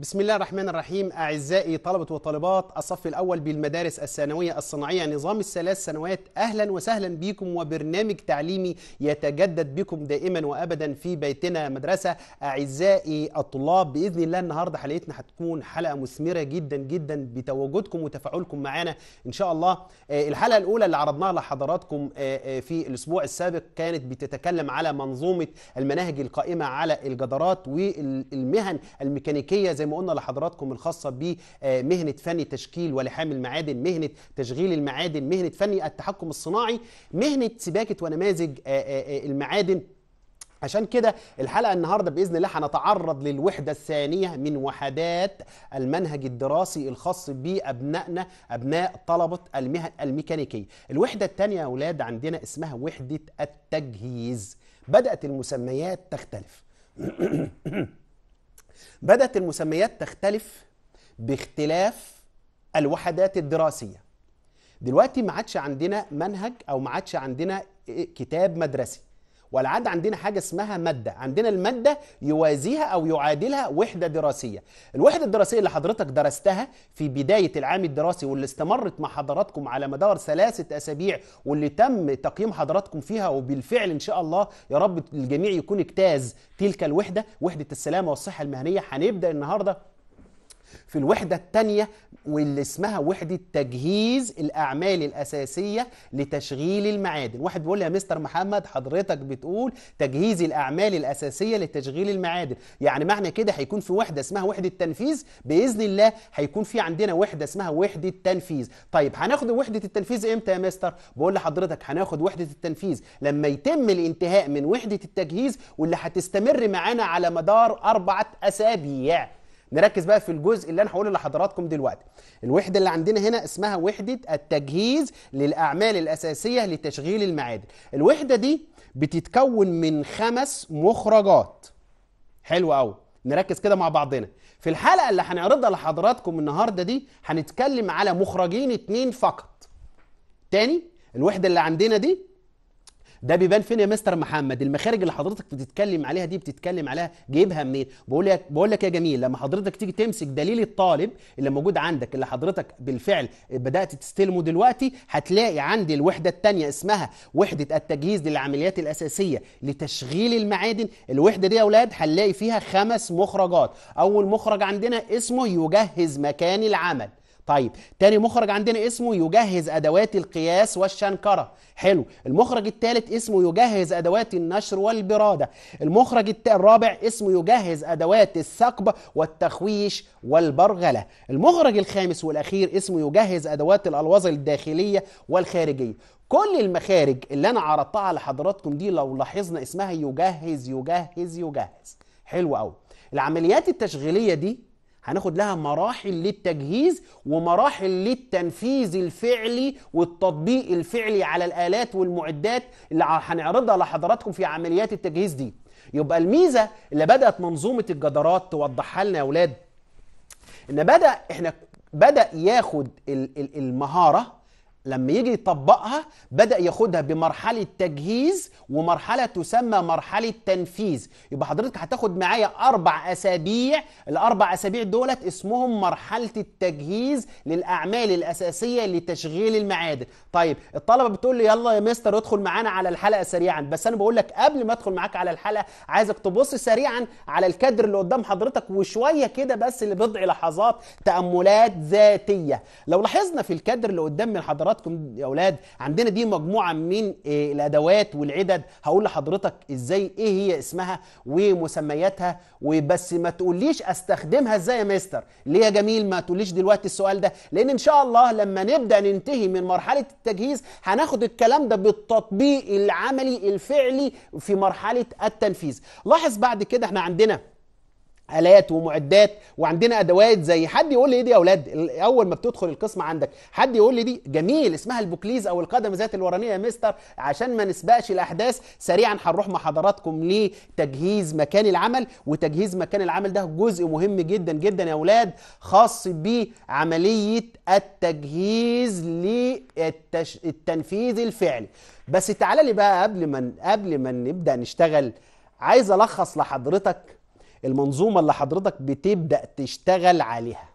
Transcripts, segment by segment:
بسم الله الرحمن الرحيم أعزائي طلبة وطالبات الصف الأول بالمدارس الثانوية الصناعية نظام الثلاث سنوات أهلا وسهلا بكم وبرنامج تعليمي يتجدد بكم دائما وأبدا في بيتنا مدرسة أعزائي الطلاب بإذن الله النهاردة حلقتنا هتكون حلقة مثمرة جدا جدا بتواجدكم وتفاعلكم معنا إن شاء الله آه، الحلقة الأولى اللي عرضناها لحضراتكم آه، آه، في الأسبوع السابق كانت بتتكلم على منظومة المناهج القائمة على الجدارات والمهن الميكانيكية زي ما قلنا لحضراتكم الخاصه بمهنه فني تشكيل ولحام المعادن مهنه تشغيل المعادن مهنه فني التحكم الصناعي مهنه سباكه ونماذج آه، آه، آه، المعادن عشان كده الحلقة النهاردة بإذن الله هنتعرض للوحدة الثانية من وحدات المنهج الدراسي الخاص بأبنائنا أبناء طلبة المهن الميكانيكية الوحدة الثانية يا أولاد عندنا اسمها وحدة التجهيز بدأت المسميات تختلف بدأت المسميات تختلف باختلاف الوحدات الدراسية دلوقتي ما عادش عندنا منهج أو ما عادش عندنا كتاب مدرسي عاد عندنا حاجة اسمها مادة عندنا المادة يوازيها أو يعادلها وحدة دراسية الوحدة الدراسية اللي حضرتك درستها في بداية العام الدراسي واللي استمرت مع حضراتكم على مدار ثلاثة أسابيع واللي تم تقييم حضراتكم فيها وبالفعل إن شاء الله يا رب الجميع يكون اجتاز تلك الوحدة وحدة السلامة والصحة المهنية هنبدأ النهاردة في الوحدة الثانية واللي اسمها وحدة تجهيز الأعمال الأساسية لتشغيل المعادن واحد بيقول لي يا مستر محمد حضرتك بتقول تجهيز الأعمال الأساسية لتشغيل المعادن يعني معنى كده هيكون في وحدة اسمها وحدة تنفيذ بإذن الله هيكون في عندنا وحدة اسمها وحدة تنفيذ طيب هناخد وحدة التنفيذ إمتى يا مستر بقول لحضرتك هناخد وحدة التنفيذ لما يتم الانتهاء من وحدة التجهيز واللي هتستمر معانا على مدار أربعة أسابيع نركز بقى في الجزء اللي انا هقوله لحضراتكم دلوقتي الوحده اللي عندنا هنا اسمها وحده التجهيز للاعمال الاساسيه لتشغيل المعادن الوحده دي بتتكون من خمس مخرجات حلو قوي نركز كده مع بعضنا في الحلقه اللي هنعرضها لحضراتكم النهارده دي هنتكلم على مخرجين اتنين فقط تاني الوحده اللي عندنا دي ده بيبان فين يا مستر محمد المخارج اللي حضرتك بتتكلم عليها دي بتتكلم عليها جايبها منين بقول لك بقول لك يا جميل لما حضرتك تيجي تمسك دليل الطالب اللي موجود عندك اللي حضرتك بالفعل بدات تستلمه دلوقتي هتلاقي عندي الوحده الثانيه اسمها وحده التجهيز للعمليات الاساسيه لتشغيل المعادن الوحده دي يا اولاد هنلاقي فيها خمس مخرجات اول مخرج عندنا اسمه يجهز مكان العمل طيب تاني مخرج عندنا اسمه يجهز ادوات القياس والشنكره حلو المخرج الثالث اسمه يجهز ادوات النشر والبراده المخرج الرابع اسمه يجهز ادوات الثقب والتخويش والبرغله المخرج الخامس والاخير اسمه يجهز ادوات الالواز الداخليه والخارجيه كل المخارج اللي انا عرضتها على حضراتكم دي لو لاحظنا اسمها يجهز يجهز يجهز حلو قوي العمليات التشغيليه دي هناخد لها مراحل للتجهيز ومراحل للتنفيذ الفعلي والتطبيق الفعلي على الآلات والمعدات اللي هنعرضها لحضراتكم في عمليات التجهيز دي يبقى الميزة اللي بدأت منظومة الجدارات توضحها لنا يا أولاد إن بدأ إحنا بدأ ياخد المهارة لما يجي يطبقها بدأ ياخدها بمرحلة تجهيز ومرحلة تسمى مرحلة تنفيذ يبقى حضرتك هتاخد معايا أربع أسابيع الأربع أسابيع دولت اسمهم مرحلة التجهيز للأعمال الأساسية لتشغيل المعادن طيب الطلبة بتقول لي يلا يا مستر ادخل معانا على الحلقة سريعا بس أنا بقول لك قبل ما أدخل معاك على الحلقة عايزك تبص سريعا على الكادر اللي قدام حضرتك وشوية كده بس لبضع لحظات تأملات ذاتية لو لاحظنا في الكادر اللي قدام من حضرتك حضراتكم يا اولاد عندنا دي مجموعه من آه، الادوات والعدد هقول لحضرتك ازاي ايه هي اسمها ومسمياتها وبس ما تقوليش استخدمها ازاي يا مستر ليه يا جميل ما تقوليش دلوقتي السؤال ده لان ان شاء الله لما نبدا ننتهي من مرحله التجهيز هناخد الكلام ده بالتطبيق العملي الفعلي في مرحله التنفيذ لاحظ بعد كده احنا عندنا الات ومعدات وعندنا ادوات زي حد يقول لي ايه دي يا اولاد اول ما بتدخل القسم عندك حد يقول لي دي جميل اسمها البوكليز او القدم ذات الورانيه يا مستر عشان ما نسبقش الاحداث سريعا هنروح مع حضراتكم لتجهيز مكان العمل وتجهيز مكان العمل ده جزء مهم جدا جدا يا اولاد خاص بعمليه التجهيز للتنفيذ الفعلي بس تعالى لي بقى قبل ما قبل ما نبدا نشتغل عايز الخص لحضرتك المنظومة اللي حضرتك بتبدأ تشتغل عليها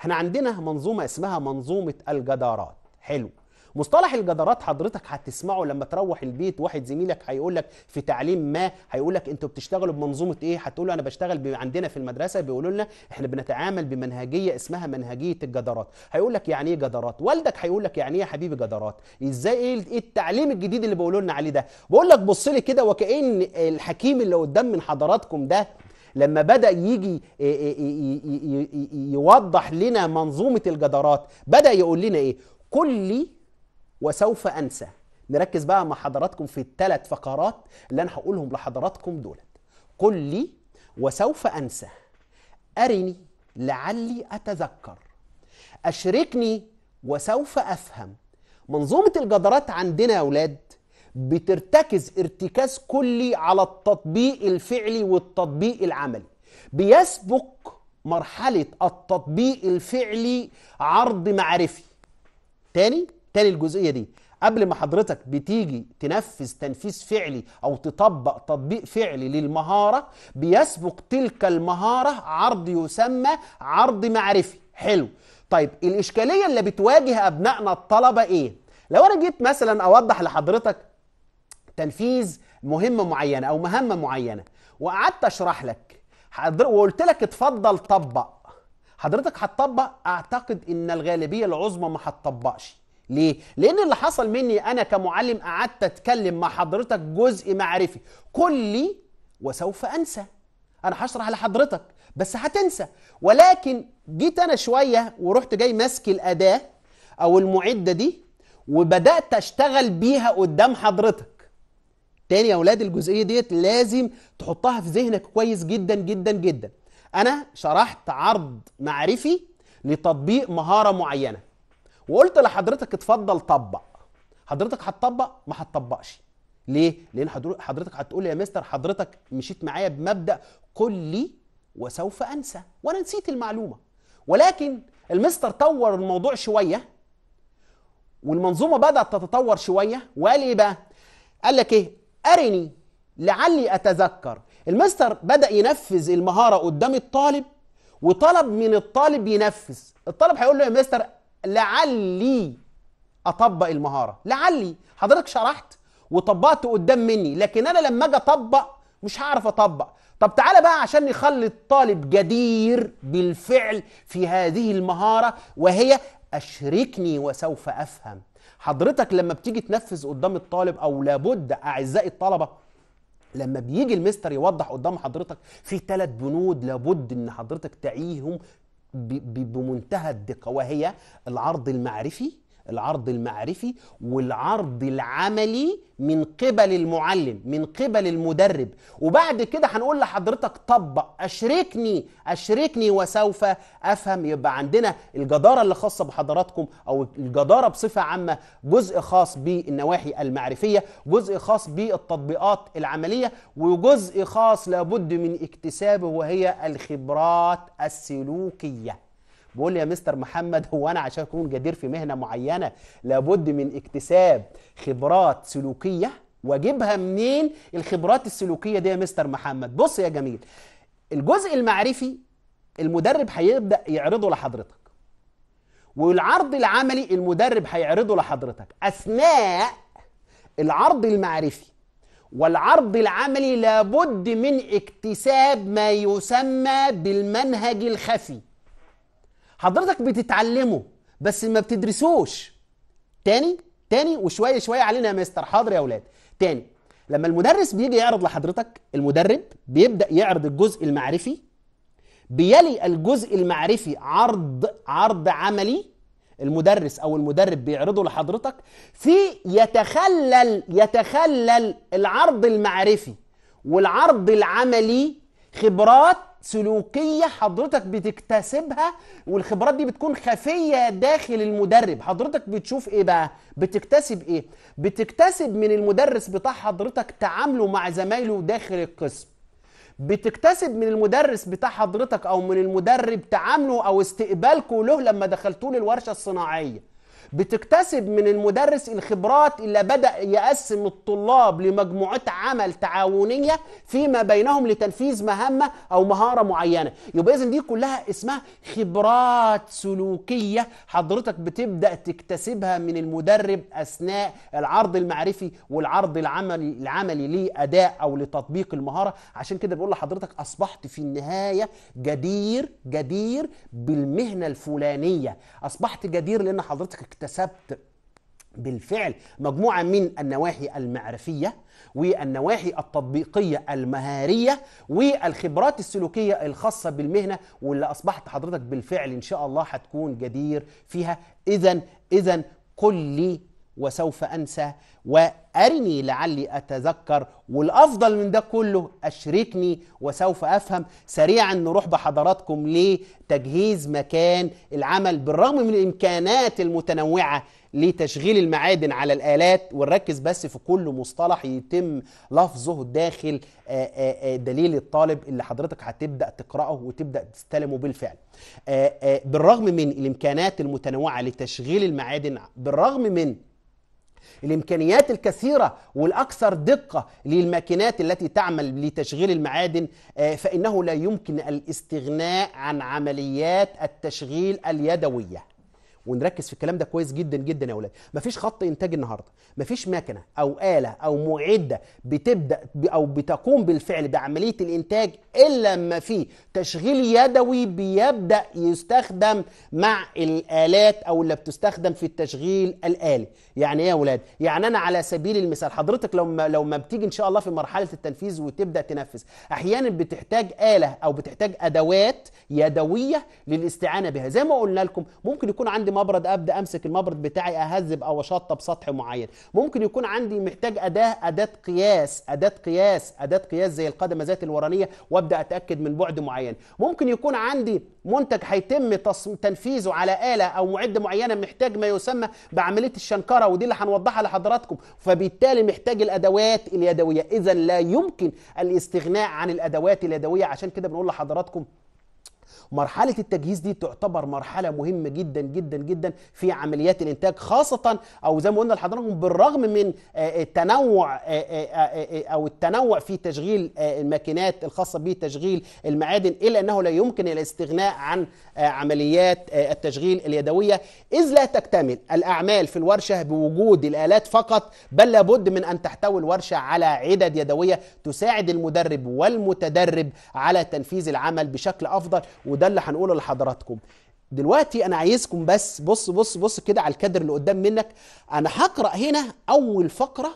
احنا عندنا منظومة اسمها منظومة الجدارات حلو مصطلح الجدارات حضرتك هتسمعه لما تروح البيت واحد زميلك هيقول لك في تعليم ما هيقول لك انتوا بتشتغلوا بمنظومه ايه هتقول له انا بشتغل عندنا في المدرسه بيقولوا لنا احنا بنتعامل بمنهجيه اسمها منهجيه الجدارات هيقول لك يعني ايه جدارات والدك هيقول لك يعني ايه يا حبيبي جدارات ازاي ايه, ايه التعليم الجديد اللي بيقولوا لنا عليه ده بقول لك بص لي كده وكان الحكيم اللي قدام من حضراتكم ده لما بدأ يجي إيه، إيه، إيه، يوضح لنا منظومة الجدارات بدأ يقول لنا إيه لي وسوف أنسى نركز بقى مع حضراتكم في الثلاث فقرات اللي أنا هقولهم لحضراتكم دولت لي وسوف أنسى أرني لعلي أتذكر أشركني وسوف أفهم منظومة الجدارات عندنا يا أولاد بترتكز ارتكاز كلي على التطبيق الفعلي والتطبيق العملي بيسبق مرحلة التطبيق الفعلي عرض معرفي تاني تاني الجزئية دي قبل ما حضرتك بتيجي تنفذ تنفيذ فعلي او تطبق تطبيق فعلي للمهاره بيسبق تلك المهاره عرض يسمى عرض معرفي حلو طيب الاشكاليه اللي بتواجه ابنائنا الطلبه ايه لو انا جيت مثلا اوضح لحضرتك تنفيذ مهمه معينه او مهمه معينه وقعدت اشرح لك وقلت لك اتفضل طبق حضرتك هتطبق اعتقد ان الغالبيه العظمى ما هتطبقش ليه؟ لأن اللي حصل مني أنا كمعلم قعدت أتكلم مع حضرتك جزء معرفي كلي وسوف أنسى أنا هشرح لحضرتك بس هتنسى ولكن جيت أنا شوية ورحت جاي ماسك الأداة أو المعدة دي وبدأت أشتغل بيها قدام حضرتك تاني يا اولاد الجزئيه ديت لازم تحطها في ذهنك كويس جدا جدا جدا انا شرحت عرض معرفي لتطبيق مهاره معينه وقلت لحضرتك اتفضل طبق حضرتك هتطبق ما هتطبقش ليه لان حضرتك هتقول يا مستر حضرتك مشيت معايا بمبدا قل لي وسوف انسى وانا نسيت المعلومه ولكن المستر طور الموضوع شويه والمنظومه بدات تتطور شويه وقال ايه بقى قال لك ايه أرني لعلي أتذكر المستر بدأ ينفذ المهارة قدام الطالب وطلب من الطالب ينفذ الطالب هيقول له يا مستر لعلي أطبق المهارة لعلي حضرتك شرحت وطبقت قدام مني لكن أنا لما أجي أطبق مش هعرف أطبق طب تعالى بقى عشان نخلي الطالب جدير بالفعل في هذه المهارة وهي أشركني وسوف أفهم حضرتك لما بتيجي تنفذ قدام الطالب او لابد اعزائي الطلبه لما بيجي المستر يوضح قدام حضرتك في ثلاث بنود لابد ان حضرتك تعيهم بمنتهى الدقه وهي العرض المعرفي العرض المعرفي والعرض العملي من قبل المعلم من قبل المدرب وبعد كده هنقول لحضرتك طبق اشركني اشركني وسوف افهم يبقى عندنا الجداره اللي خاصه بحضراتكم او الجداره بصفه عامه جزء خاص بالنواحي المعرفيه جزء خاص بالتطبيقات العمليه وجزء خاص لابد من اكتسابه وهي الخبرات السلوكيه بقول لي يا مستر محمد هو انا عشان اكون جدير في مهنه معينه لابد من اكتساب خبرات سلوكيه واجيبها منين الخبرات السلوكيه دي يا مستر محمد بص يا جميل الجزء المعرفي المدرب هيبدا يعرضه لحضرتك والعرض العملي المدرب هيعرضه لحضرتك اثناء العرض المعرفي والعرض العملي لابد من اكتساب ما يسمى بالمنهج الخفي حضرتك بتتعلمه بس ما بتدرسوش تاني تاني وشويه شويه علينا يا مستر حاضر يا اولاد تاني لما المدرس بيجي يعرض لحضرتك المدرب بيبدا يعرض الجزء المعرفي بيلي الجزء المعرفي عرض عرض عملي المدرس او المدرب بيعرضه لحضرتك في يتخلل يتخلل العرض المعرفي والعرض العملي خبرات سلوكيه حضرتك بتكتسبها والخبرات دي بتكون خفيه داخل المدرب حضرتك بتشوف ايه بقى بتكتسب ايه بتكتسب من المدرس بتاع حضرتك تعامله مع زمايله داخل القسم بتكتسب من المدرس بتاع حضرتك او من المدرب تعامله او استقبالكوا له لما دخلتوه للورشه الصناعيه بتكتسب من المدرس الخبرات اللي بدأ يقسم الطلاب لمجموعات عمل تعاونية فيما بينهم لتنفيذ مهمة أو مهارة معينة يبقى إذن دي كلها اسمها خبرات سلوكية حضرتك بتبدأ تكتسبها من المدرب أثناء العرض المعرفي والعرض العملي العملي لأداء أو لتطبيق المهارة عشان كده بقول لحضرتك أصبحت في النهاية جدير جدير بالمهنة الفلانية أصبحت جدير لأن حضرتك اكتسبت بالفعل مجموعة من النواحي المعرفية والنواحي التطبيقية المهارية والخبرات السلوكية الخاصة بالمهنة واللي أصبحت حضرتك بالفعل إن شاء الله هتكون جدير فيها إذا إذا قل لي وسوف انسى وارني لعلي اتذكر والافضل من ده كله اشركني وسوف افهم سريعا نروح بحضراتكم لتجهيز مكان العمل بالرغم من الامكانات المتنوعه لتشغيل المعادن على الآلات ونركز بس في كل مصطلح يتم لفظه داخل آه، آه، آه، دليل الطالب اللي حضرتك هتبدأ تقرأه وتبدأ تستلمه بالفعل بالرغم من الإمكانات المتنوعة لتشغيل المعادن بالرغم من الامكانيات الكثيره والاكثر دقه للماكينات التي تعمل لتشغيل المعادن آه، فانه لا يمكن الاستغناء عن عمليات التشغيل اليدويه ونركز في الكلام ده كويس جدا جدا يا اولاد مفيش خط انتاج النهارده مفيش مكنه او اله او معده بتبدا او بتقوم بالفعل بعمليه الانتاج الا لما في تشغيل يدوي بيبدا يستخدم مع الالات او اللي بتستخدم في التشغيل الالي يعني ايه يا اولاد يعني انا على سبيل المثال حضرتك لو ما لو ما بتيجي ان شاء الله في مرحله التنفيذ وتبدا تنفذ احيانا بتحتاج اله او بتحتاج ادوات يدويه للاستعانه بها زي ما قلنا لكم ممكن يكون عندي مبرد ابدا امسك المبرد بتاعي اهذب او اشطب سطح معين ممكن يكون عندي محتاج اداه اداه قياس اداه قياس اداه قياس زي القدمه ذات الورانيه وابدا اتاكد من بعد معين ممكن يكون عندي منتج هيتم تنفيذه على آلة أو معدة معينة محتاج ما يسمى بعملية الشنكرة ودي اللي هنوضحها لحضراتكم فبالتالي محتاج الأدوات اليدوية إذا لا يمكن الاستغناء عن الأدوات اليدوية عشان كده بنقول لحضراتكم مرحله التجهيز دي تعتبر مرحله مهمه جدا جدا جدا في عمليات الانتاج خاصه او زي ما قلنا لحضراتكم بالرغم من آه، آه، التنوع آه، او التنوع في تشغيل الماكينات الخاصه بتشغيل المعادن الا انه لا يمكن الاستغناء عن عمليات التشغيل اليدويه اذ لا تكتمل الاعمال في الورشه بوجود الالات فقط بل لابد من ان تحتوي الورشه على عدد يدويه تساعد المدرب والمتدرب على تنفيذ العمل بشكل افضل وده اللي هنقوله لحضراتكم دلوقتي انا عايزكم بس بص بص بص كده على الكادر اللي قدام منك انا هقرا هنا اول فقره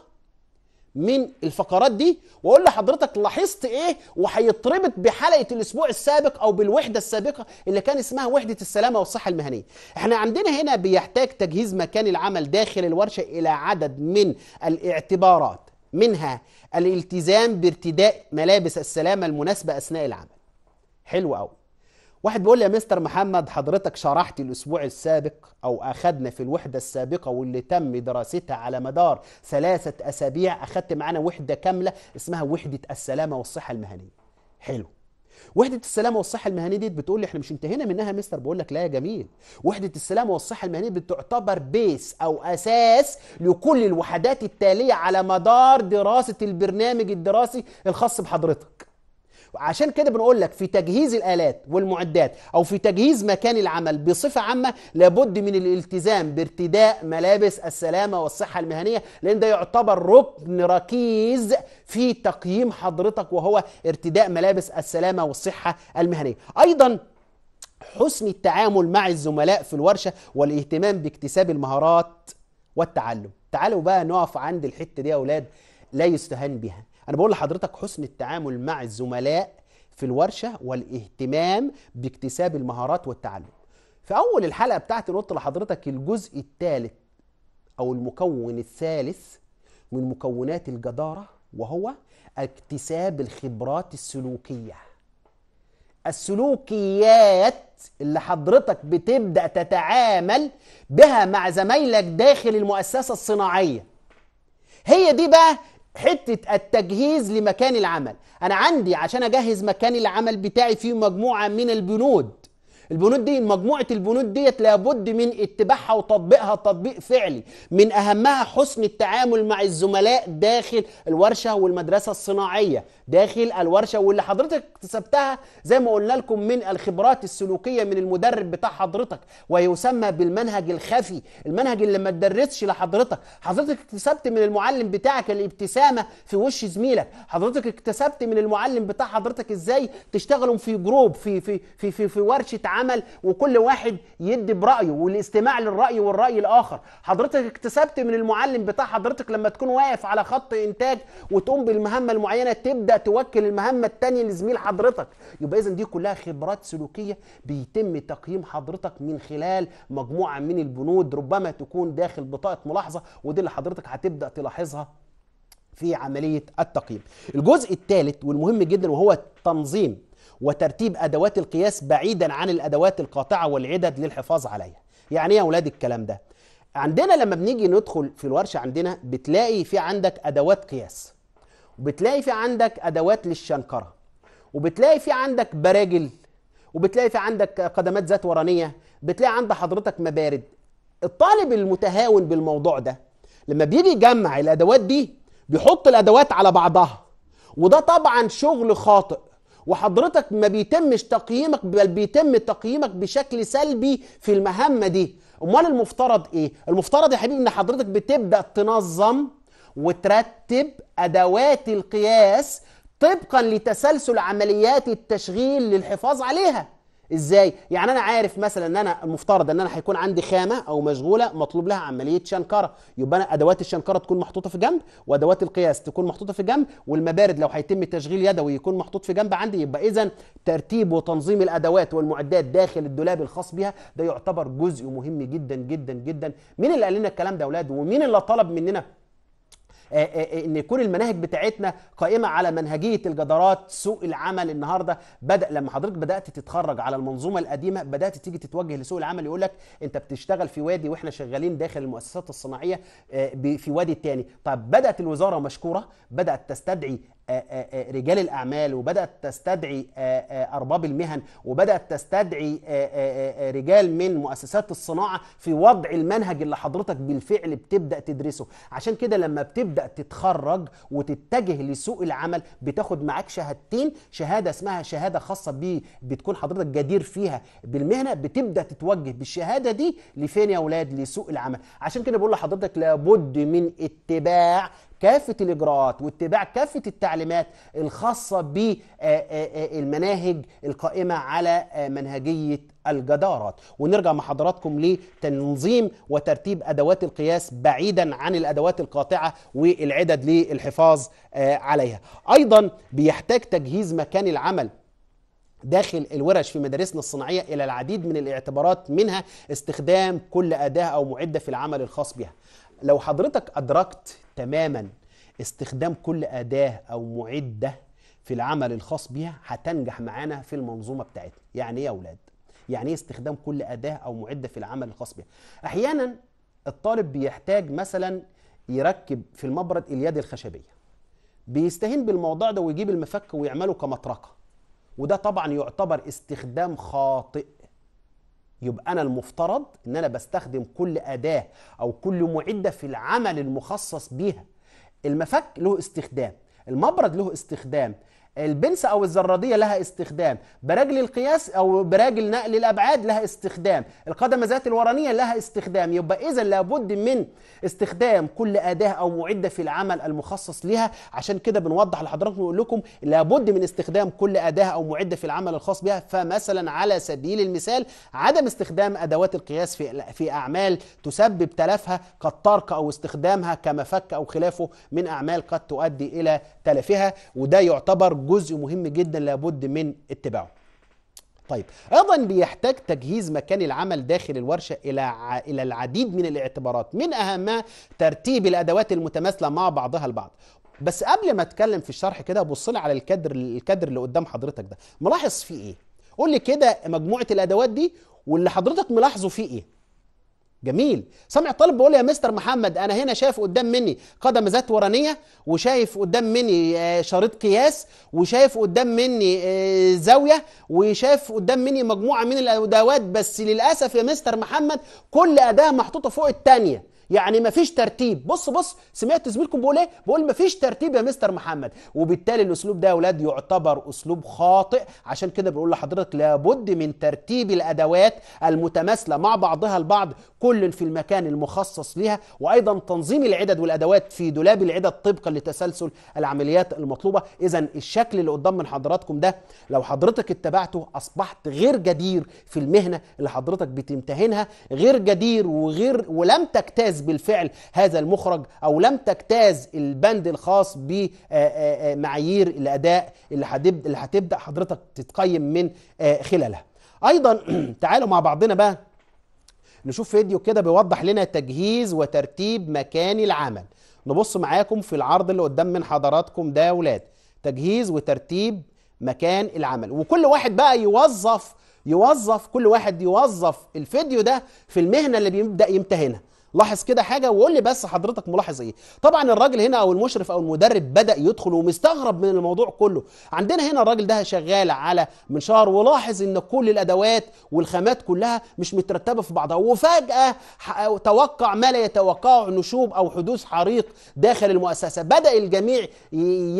من الفقرات دي واقول لحضرتك لاحظت ايه وهيتربط بحلقه الاسبوع السابق او بالوحده السابقه اللي كان اسمها وحده السلامه والصحه المهنيه. احنا عندنا هنا بيحتاج تجهيز مكان العمل داخل الورشه الى عدد من الاعتبارات منها الالتزام بارتداء ملابس السلامه المناسبه اثناء العمل. حلو قوي. واحد بيقول لي يا مستر محمد حضرتك شرحت الاسبوع السابق او اخذنا في الوحده السابقه واللي تم دراستها على مدار ثلاثه اسابيع اخذت معانا وحده كامله اسمها وحده السلامه والصحه المهنيه حلو وحدة السلامة والصحة المهنية دي بتقول لي احنا مش انتهينا منها يا مستر بقول لك لا يا جميل وحدة السلامة والصحة المهنية بتعتبر بيس او اساس لكل الوحدات التالية على مدار دراسة البرنامج الدراسي الخاص بحضرتك عشان كده بنقول لك في تجهيز الآلات والمعدات أو في تجهيز مكان العمل بصفة عامة لابد من الالتزام بارتداء ملابس السلامة والصحة المهنية لأن ده يعتبر ركن ركيز في تقييم حضرتك وهو ارتداء ملابس السلامة والصحة المهنية أيضا حسن التعامل مع الزملاء في الورشة والاهتمام باكتساب المهارات والتعلم تعالوا بقى نقف عند الحتة دي يا أولاد لا يستهان بها انا بقول لحضرتك حسن التعامل مع الزملاء في الورشه والاهتمام باكتساب المهارات والتعلم في اول الحلقه بتاعتي قلت لحضرتك الجزء الثالث او المكون الثالث من مكونات الجداره وهو اكتساب الخبرات السلوكيه السلوكيات اللي حضرتك بتبدا تتعامل بها مع زمايلك داخل المؤسسه الصناعيه هي دي بقى حتة التجهيز لمكان العمل أنا عندي عشان أجهز مكان العمل بتاعي فيه مجموعة من البنود البنود دي مجموعة البنود ديت لابد من اتباعها وتطبيقها تطبيق فعلي من أهمها حسن التعامل مع الزملاء داخل الورشة والمدرسة الصناعية داخل الورشة واللي حضرتك اكتسبتها زي ما قلنا لكم من الخبرات السلوكية من المدرب بتاع حضرتك ويسمى بالمنهج الخفي المنهج اللي ما تدرسش لحضرتك حضرتك اكتسبت من المعلم بتاعك الابتسامة في وش زميلك حضرتك اكتسبت من المعلم بتاع حضرتك ازاي تشتغلوا في جروب في في في في, في ورشة العمل وكل واحد يدي برايه والاستماع للراي والراي الاخر حضرتك اكتسبت من المعلم بتاع حضرتك لما تكون واقف على خط انتاج وتقوم بالمهمه المعينه تبدا توكل المهمه الثانيه لزميل حضرتك يبقى اذا دي كلها خبرات سلوكيه بيتم تقييم حضرتك من خلال مجموعه من البنود ربما تكون داخل بطاقه ملاحظه ودي اللي حضرتك هتبدا تلاحظها في عمليه التقييم الجزء الثالث والمهم جدا وهو التنظيم وترتيب أدوات القياس بعيدا عن الأدوات القاطعة والعدد للحفاظ عليها يعني إيه يا أولاد الكلام ده عندنا لما بنيجي ندخل في الورشة عندنا بتلاقي في عندك أدوات قياس وبتلاقي في عندك أدوات للشنكرة وبتلاقي في عندك براجل وبتلاقي في عندك قدمات ذات ورانية بتلاقي عند حضرتك مبارد الطالب المتهاون بالموضوع ده لما بيجي يجمع الأدوات دي بيحط الأدوات على بعضها وده طبعا شغل خاطئ وحضرتك ما بيتمش تقييمك بل بيتم تقييمك بشكل سلبي في المهمه دي امال المفترض ايه المفترض يا حبيبي ان حضرتك بتبدا تنظم وترتب ادوات القياس طبقا لتسلسل عمليات التشغيل للحفاظ عليها ازاي يعني انا عارف مثلا ان انا المفترض ان انا هيكون عندي خامه او مشغوله مطلوب لها عمليه شنكره يبقى انا ادوات الشنكره تكون محطوطه في جنب وادوات القياس تكون محطوطه في جنب والمبارد لو هيتم تشغيل يدوي يكون محطوط في جنب عندي يبقى اذا ترتيب وتنظيم الادوات والمعدات داخل الدولاب الخاص بها ده يعتبر جزء مهم جدا جدا جدا مين اللي قال لنا الكلام ده يا اولاد ومين اللي طلب مننا آه، آه، آه، ان يكون المناهج بتاعتنا قائمه على منهجيه الجدارات سوق العمل النهارده بدا لما حضرتك بدات تتخرج على المنظومه القديمه بدات تيجي تتوجه لسوق العمل يقول لك انت بتشتغل في وادي واحنا شغالين داخل المؤسسات الصناعيه في وادي تاني طب بدات الوزاره مشكوره بدات تستدعي آه، آه، آه، رجال الاعمال وبدات تستدعي ارباب المهن وبدات تستدعي رجال من مؤسسات الصناعه في وضع المنهج اللي حضرتك بالفعل بتبدا تدرسه عشان كده لما بتبدا تتخرج وتتجه لسوق العمل بتاخد معاك شهادتين شهاده اسمها شهاده خاصه بيه بتكون حضرتك جدير فيها بالمهنه بتبدا تتوجه بالشهاده دي لفين يا اولاد لسوق العمل عشان كده بقول لحضرتك لابد من اتباع كافه الاجراءات واتباع كافه التعليمات الخاصه بالمناهج آه، آه، آه، القائمه على منهجيه الجدارات ونرجع مع حضراتكم لتنظيم وترتيب ادوات القياس بعيدا عن الادوات القاطعه والعدد للحفاظ عليها ايضا بيحتاج تجهيز مكان العمل داخل الورش في مدارسنا الصناعية إلى العديد من الاعتبارات منها استخدام كل أداة أو معدة في العمل الخاص بها لو حضرتك أدركت تماما استخدام كل أداة أو معدة في العمل الخاص بها هتنجح معانا في المنظومة بتاعتنا يعني إيه يا أولاد؟ يعني إيه استخدام كل أداة أو معدة في العمل الخاص بها؟ أحيانا الطالب بيحتاج مثلا يركب في المبرد اليد الخشبية بيستهين بالموضوع ده ويجيب المفك ويعمله كمطرقة وده طبعا يعتبر استخدام خاطئ يبقى أنا المفترض إن أنا بستخدم كل أداة أو كل معدة في العمل المخصص بيها المفك له استخدام المبرد له استخدام البنسة أو الزرادية لها استخدام براجل القياس أو براجل نقل الأبعاد لها استخدام القدم ذات الورانية لها استخدام يبقى إذا لابد من استخدام كل أداة أو معدة في العمل المخصص لها عشان كده بنوضح لحضراتكم ونقول لكم لابد من استخدام كل أداة أو معدة في العمل الخاص بها فمثلا على سبيل المثال عدم استخدام أدوات القياس في في أعمال تسبب تلفها كالطرق أو استخدامها كمفك أو خلافه من أعمال قد تؤدي إلى تلفها وده يعتبر جزء مهم جدا لابد من اتباعه طيب ايضا بيحتاج تجهيز مكان العمل داخل الورشه الى الى العديد من الاعتبارات من اهمها ترتيب الادوات المتماثله مع بعضها البعض بس قبل ما اتكلم في الشرح كده بص لي على الكادر الكادر اللي قدام حضرتك ده ملاحظ فيه ايه قول لي كده مجموعه الادوات دي واللي حضرتك ملاحظه فيه ايه جميل سامع طالب بيقول يا مستر محمد انا هنا شايف قدام مني قدم ذات ورانيه وشايف قدام مني آه، شريط قياس وشايف قدام مني آه، زاويه وشايف قدام مني مجموعه من الادوات بس للاسف يا مستر محمد كل اداه محطوطه فوق الثانيه يعني مفيش ترتيب بص بص سمعت زميلكم بيقول ايه بيقول مفيش ترتيب يا مستر محمد وبالتالي الاسلوب ده يا اولاد يعتبر اسلوب خاطئ عشان كده بنقول لحضرتك لابد من ترتيب الادوات المتماثله مع بعضها البعض كل في المكان المخصص لها وايضا تنظيم العدد والادوات في دولاب العدد طبقا لتسلسل العمليات المطلوبه اذا الشكل اللي قدام من حضراتكم ده لو حضرتك اتبعته اصبحت غير جدير في المهنه اللي حضرتك بتمتهنها غير جدير وغير ولم تجتاز بالفعل هذا المخرج او لم تجتاز البند الخاص بمعايير آه، آه، آه، الاداء اللي هتبدا حضرتك تتقيم من خلالها ايضا تعالوا مع بعضنا بقى نشوف فيديو كده بيوضح لنا تجهيز وترتيب مكان العمل نبص معاكم في العرض اللي قدام من حضراتكم ده يا ولاد تجهيز وترتيب مكان العمل وكل واحد بقى يوظف يوظف كل واحد يوظف الفيديو ده في المهنه اللي بيبدا يمتهنها لاحظ كده حاجه وقول لي بس حضرتك ملاحظ ايه طبعا الراجل هنا او المشرف او المدرب بدا يدخل ومستغرب من الموضوع كله عندنا هنا الراجل ده شغال على منشار ولاحظ ان كل الادوات والخامات كلها مش مترتبه في بعضها وفجاه توقع ما لا يتوقعه نشوب او حدوث حريق داخل المؤسسه بدا الجميع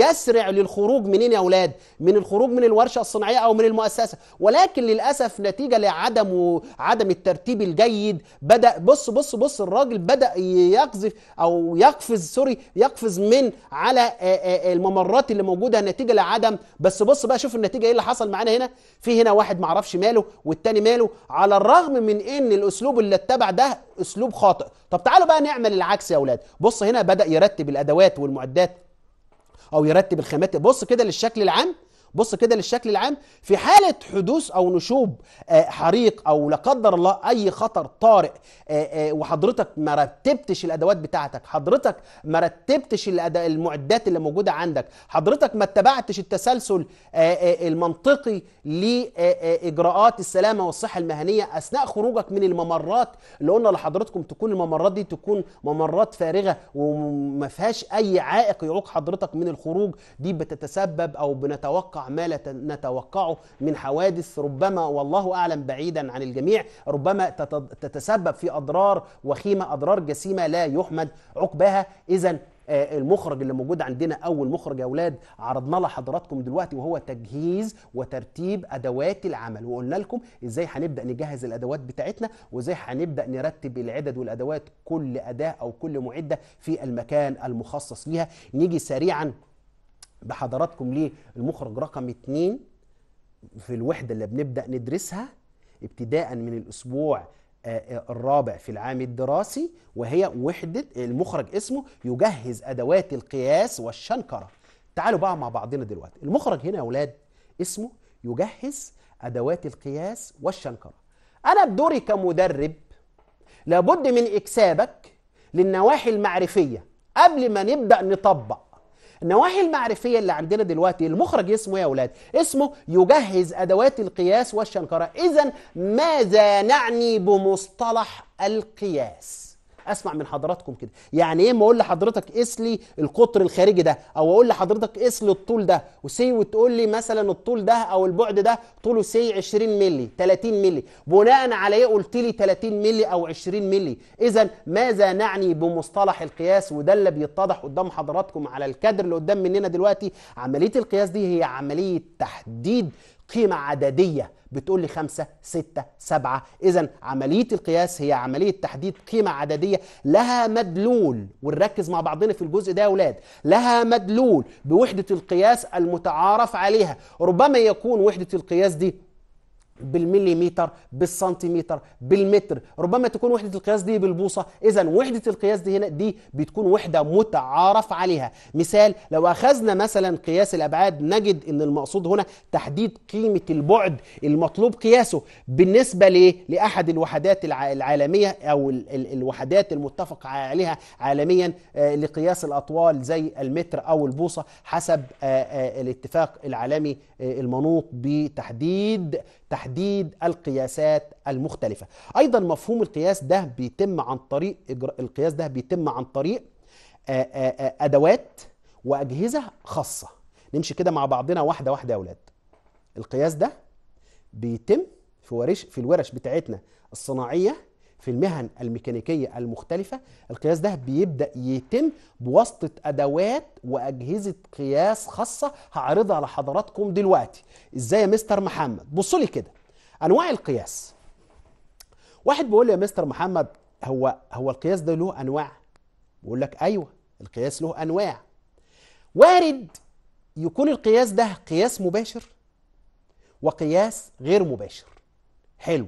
يسرع للخروج منين يا اولاد من الخروج من الورشه الصناعيه او من المؤسسه ولكن للاسف نتيجه لعدم عدم الترتيب الجيد بدا بص بص بص الراجل الراجل بدا يقذف او يقفز سوري يقفز من على آه، آه، آه، الممرات اللي موجوده نتيجه لعدم بس بص بقى شوف النتيجه ايه اللي حصل معانا هنا في هنا واحد معرفش ماله والتاني ماله على الرغم من ان الاسلوب اللي اتبع ده اسلوب خاطئ طب تعالوا بقى نعمل العكس يا اولاد بص هنا بدا يرتب الادوات والمعدات او يرتب الخامات بص كده للشكل العام بص كده للشكل العام في حالة حدوث أو نشوب آه، حريق أو لا قدر الله أي خطر طارئ آه، آه، وحضرتك ما رتبتش الأدوات بتاعتك حضرتك ما رتبتش المعدات اللي موجودة عندك حضرتك ما اتبعتش التسلسل المنطقي لإجراءات السلامة والصحة المهنية أثناء خروجك من الممرات اللي قلنا لحضرتكم تكون الممرات دي تكون ممرات فارغة وما فيهاش أي عائق يعوق حضرتك من الخروج دي بتتسبب أو بنتوقع ما لا نتوقعه من حوادث ربما والله أعلم بعيدا عن الجميع ربما تتسبب في أضرار وخيمة أضرار جسيمة لا يحمد عقباها إذا آه، المخرج اللي موجود عندنا اول مخرج يا اولاد عرضنا لحضراتكم دلوقتي وهو تجهيز وترتيب ادوات العمل وقلنا لكم ازاي هنبدا نجهز الادوات بتاعتنا وازاي هنبدا نرتب العدد والادوات كل اداه او كل معده في المكان المخصص ليها نيجي سريعا بحضراتكم المخرج رقم اتنين في الوحدة اللي بنبدأ ندرسها ابتداء من الأسبوع آه، آه، الرابع في العام الدراسي وهي وحدة المخرج اسمه يجهز أدوات القياس والشنكرة تعالوا بقى مع بعضنا دلوقتي المخرج هنا يا أولاد اسمه يجهز أدوات القياس والشنكرة أنا بدوري كمدرب لابد من إكسابك للنواحي المعرفية قبل ما نبدأ نطبق النواحي المعرفية اللي عندنا دلوقتي المخرج اسمه إيه يا أولاد اسمه يجهز أدوات القياس والشنكرة إذا ماذا نعني بمصطلح القياس اسمع من حضراتكم كده يعني ايه ما اقول لحضرتك قيس لي القطر الخارجي ده او اقول لحضرتك قيس لي الطول ده وسي وتقول لي مثلا الطول ده او البعد ده طوله سي 20 مللي 30 مللي بناء على ايه قلت لي 30 مللي او 20 مللي اذا ماذا نعني بمصطلح القياس وده اللي بيتضح قدام حضراتكم على الكادر اللي قدام مننا دلوقتي عمليه القياس دي هي عمليه تحديد قيمه عدديه بتقول لي خمسة ستة سبعة إذا عملية القياس هي عملية تحديد قيمة عددية لها مدلول ونركز مع بعضنا في الجزء ده يا أولاد لها مدلول بوحدة القياس المتعارف عليها ربما يكون وحدة القياس دي بالمليمتر بالسنتيمتر بالمتر ربما تكون وحدة القياس دي بالبوصة إذا وحدة القياس دي هنا دي بتكون وحدة متعارف عليها مثال لو أخذنا مثلا قياس الأبعاد نجد أن المقصود هنا تحديد قيمة البعد المطلوب قياسه بالنسبة ليه؟ لأحد الوحدات العالمية أو الوحدات المتفق عليها عالميا آه، لقياس الأطوال زي المتر أو البوصة حسب آه، آه، الاتفاق العالمي المنوط بتحديد تحديد القياسات المختلفة أيضا مفهوم القياس ده بيتم عن طريق إجراء القياس ده بيتم عن طريق أدوات وأجهزة خاصة نمشي كده مع بعضنا واحدة واحدة يا أولاد القياس ده بيتم في ورش في الورش بتاعتنا الصناعية في المهن الميكانيكية المختلفة القياس ده بيبدأ يتم بواسطة أدوات وأجهزة قياس خاصة هعرضها لحضراتكم دلوقتي إزاي يا مستر محمد بصوا لي كده أنواع القياس واحد بيقول لي يا مستر محمد هو هو القياس ده له أنواع بقول لك أيوه القياس له أنواع وارد يكون القياس ده قياس مباشر وقياس غير مباشر حلو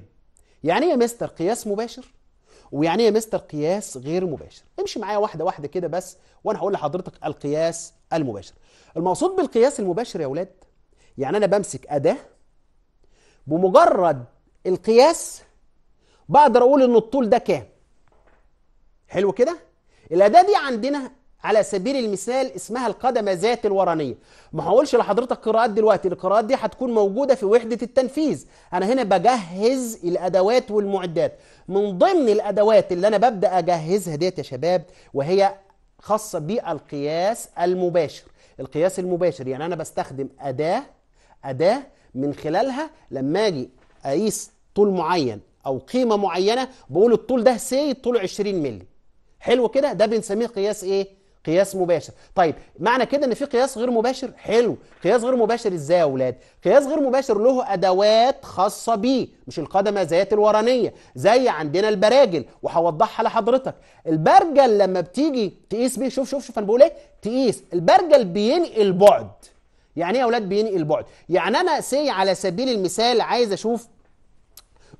يعني إيه يا مستر قياس مباشر ويعني إيه يا مستر قياس غير مباشر امشي معايا واحده واحده كده بس وانا هقول لحضرتك القياس المباشر المقصود بالقياس المباشر يا ولاد يعني انا بمسك اداه بمجرد القياس بقدر اقول ان الطول ده كام حلو كده الاداه دي عندنا على سبيل المثال اسمها القدمة ذات الورانية ما هقولش لحضرتك قراءات دلوقتي القراءات دي هتكون موجودة في وحدة التنفيذ أنا هنا بجهز الأدوات والمعدات من ضمن الأدوات اللي أنا ببدأ أجهزها ديت يا شباب وهي خاصة بالقياس المباشر القياس المباشر يعني أنا بستخدم أداة أداة من خلالها لما أجي أقيس طول معين أو قيمة معينة بقول الطول ده سي طول 20 مللي حلو كده ده بنسميه قياس إيه؟ قياس مباشر طيب معنى كده ان في قياس غير مباشر حلو قياس غير مباشر ازاي يا اولاد قياس غير مباشر له ادوات خاصه بيه مش القدمه ذات الورانيه زي عندنا البراجل وهوضحها لحضرتك البرجل لما بتيجي تقيس بيه شوف شوف شوف انا بقول ايه تقيس البرجل بينقل بعد يعني ايه يا اولاد بينقل بعد يعني انا سي على سبيل المثال عايز اشوف